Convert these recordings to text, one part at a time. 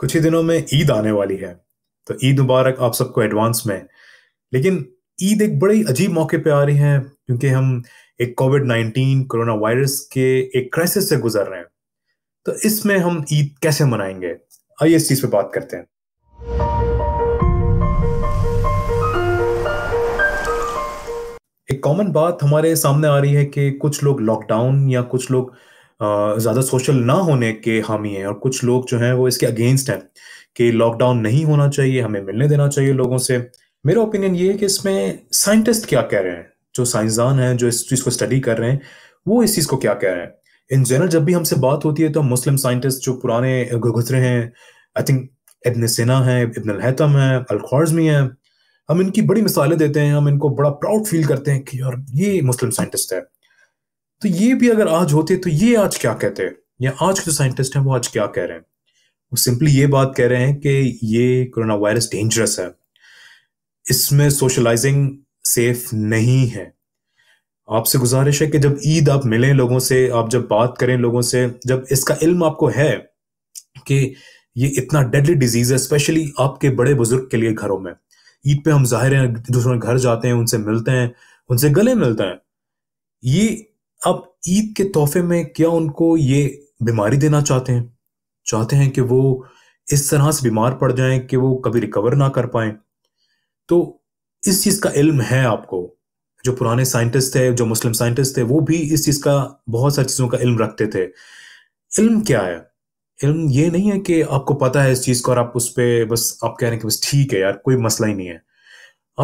कुछ ही दिनों में ईद आने वाली है तो ईद मुबारक आप सबको एडवांस में लेकिन ईद एक बड़े अजीब मौके पे आ रही है क्योंकि हम एक कोविड नाइन्टीन कोरोना वायरस के एक क्राइसिस से गुजर रहे हैं तो इसमें हम ईद कैसे मनाएंगे आइए इस चीज़ पे बात करते हैं एक कॉमन बात हमारे सामने आ रही है कि कुछ लोग लॉकडाउन या कुछ लोग ज़्यादा सोशल ना होने के हामी हैं और कुछ लोग जो हैं वो इसके अगेंस्ट हैं कि लॉकडाउन नहीं होना चाहिए हमें मिलने देना चाहिए लोगों से मेरा ओपिनियन ये है कि इसमें साइंटिस्ट क्या कह रहे हैं जो साइंसदान हैं जो इस चीज़ को स्टडी कर रहे हैं वो इस चीज़ को क्या कह रहे हैं इन जनरल जब भी हमसे बात होती है तो मुस्लिम साइंटिस्ट जो पुराने गुजरे हैं आई थिंक इबन सिना है इबन हैतम है अलख्वाजमी है हम इनकी बड़ी मिसालें देते हैं हम इनको बड़ा प्राउड फील करते हैं कि यार ये मुस्लिम साइंटिस्ट है तो ये भी अगर आज होते तो ये आज क्या कहते हैं या आज के जो साइंटिस्ट हैं वो आज क्या कह रहे हैं वो सिंपली ये बात कह रहे हैं कि ये कोरोना वायरस डेंजरस है इसमें सोशलाइजिंग सेफ नहीं है आपसे गुजारिश है कि जब ईद आप मिलें लोगों से आप जब बात करें लोगों से जब इसका इल्म आपको है कि ये इतना डेडली डिजीज है स्पेशली आपके बड़े बुजुर्ग के लिए घरों में ईद पे हम जाहिर हैं दूसरों के घर जाते हैं उनसे मिलते हैं उनसे गले मिलते हैं ये अब ईद के तोहफे में क्या उनको ये बीमारी देना चाहते हैं चाहते हैं कि वो इस तरह से बीमार पड़ जाएं कि वो कभी रिकवर ना कर पाए तो इस चीज़ का इल्म है आपको जो पुराने साइंटिस्ट थे जो मुस्लिम साइंटिस्ट थे वो भी इस चीज़ का बहुत सारी चीज़ों का इल्म रखते थे इल्म क्या है इल्म ये नहीं है कि आपको पता है इस चीज़ का और आप उस पर बस आप कह रहे हैं कि बस ठीक है यार कोई मसला ही नहीं है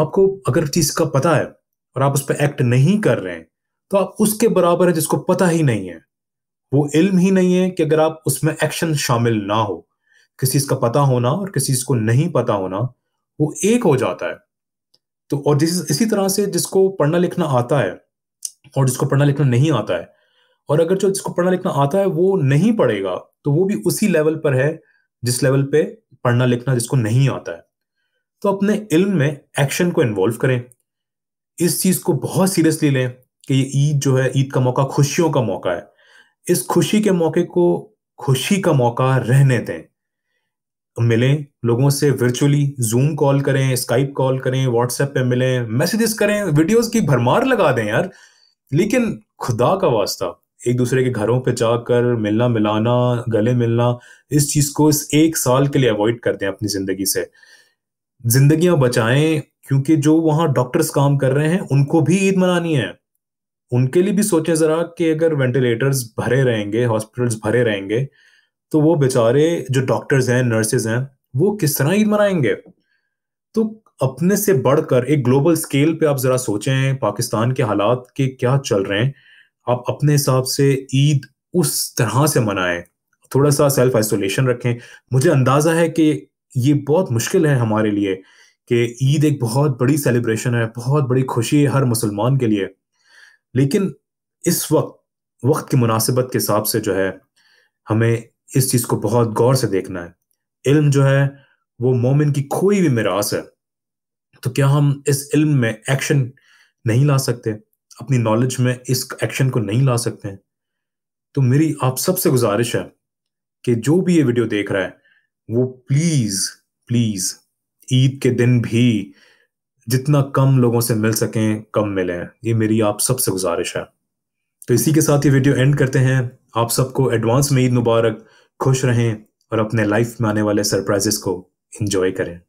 आपको अगर चीज़ का पता है और आप उस पर एक्ट नहीं कर रहे हैं तो आप उसके बराबर है जिसको पता ही नहीं है वो इल्म ही नहीं है कि अगर आप उसमें एक्शन शामिल ना हो किसी चीज़ का पता होना और किसी चीज़ को नहीं पता होना वो एक हो जाता है तो और जिस इसी तरह से जिसको पढ़ना लिखना आता है और जिसको पढ़ना लिखना नहीं आता है और अगर जो जिसको पढ़ना लिखना आता है वो नहीं पढ़ेगा तो वो भी उसी लेवल पर है जिस लेवल पे पढ़ना लिखना जिसको नहीं आता है तो अपने इल्म में एक्शन को इन्वॉल्व करें इस चीज़ को बहुत सीरियसली लें कि ये ईद जो है ईद का मौका खुशियों का मौका है इस खुशी के मौके को खुशी का मौका रहने दें मिलें लोगों से वर्चुअली जूम कॉल करें स्काइप कॉल करें व्हाट्सएप पे मिलें मैसेजेस करें वीडियोस की भरमार लगा दें यार लेकिन खुदा का वास्ता एक दूसरे के घरों पे जाकर मिलना मिलाना गले मिलना इस चीज़ को इस एक साल के लिए अवॉइड कर दें अपनी ज़िंदगी से जिंदगियां बचाएं क्योंकि जो वहाँ डॉक्टर्स काम कर रहे हैं उनको भी ईद मनानी है उनके लिए भी सोचें ज़रा कि अगर वेंटिलेटर्स भरे रहेंगे हॉस्पिटल्स भरे रहेंगे तो वो बेचारे जो डॉक्टर्स हैं नर्सेज हैं वो किस तरह ईद मनाएंगे तो अपने से बढ़कर एक ग्लोबल स्केल पे आप ज़रा सोचें पाकिस्तान के हालात के क्या चल रहे हैं आप अपने हिसाब से ईद उस तरह से मनाएं थोड़ा सा सेल्फ आइसोलेशन रखें मुझे अंदाज़ा है कि ये बहुत मुश्किल है हमारे लिए कि ईद एक बहुत बड़ी सेलिब्रेशन है बहुत बड़ी खुशी है हर मुसलमान के लिए लेकिन इस वक्त वक्त की मुनासिबत के हिसाब से जो है हमें इस चीज़ को बहुत गौर से देखना है इल्म जो है वो मोमिन की कोई भी मिरास है तो क्या हम इस इल्म में एक्शन नहीं ला सकते अपनी नॉलेज में इस एक्शन को नहीं ला सकते हैं तो मेरी आप सबसे गुजारिश है कि जो भी ये वीडियो देख रहा है वो प्लीज़ प्लीज़ ईद के दिन भी जितना कम लोगों से मिल सकें कम मिलें ये मेरी आप सबसे गुजारिश है तो इसी के साथ ये वीडियो एंड करते हैं आप सबको एडवांस में ईद मुबारक खुश रहें और अपने लाइफ में आने वाले सरप्राइजेस को इन्जॉय करें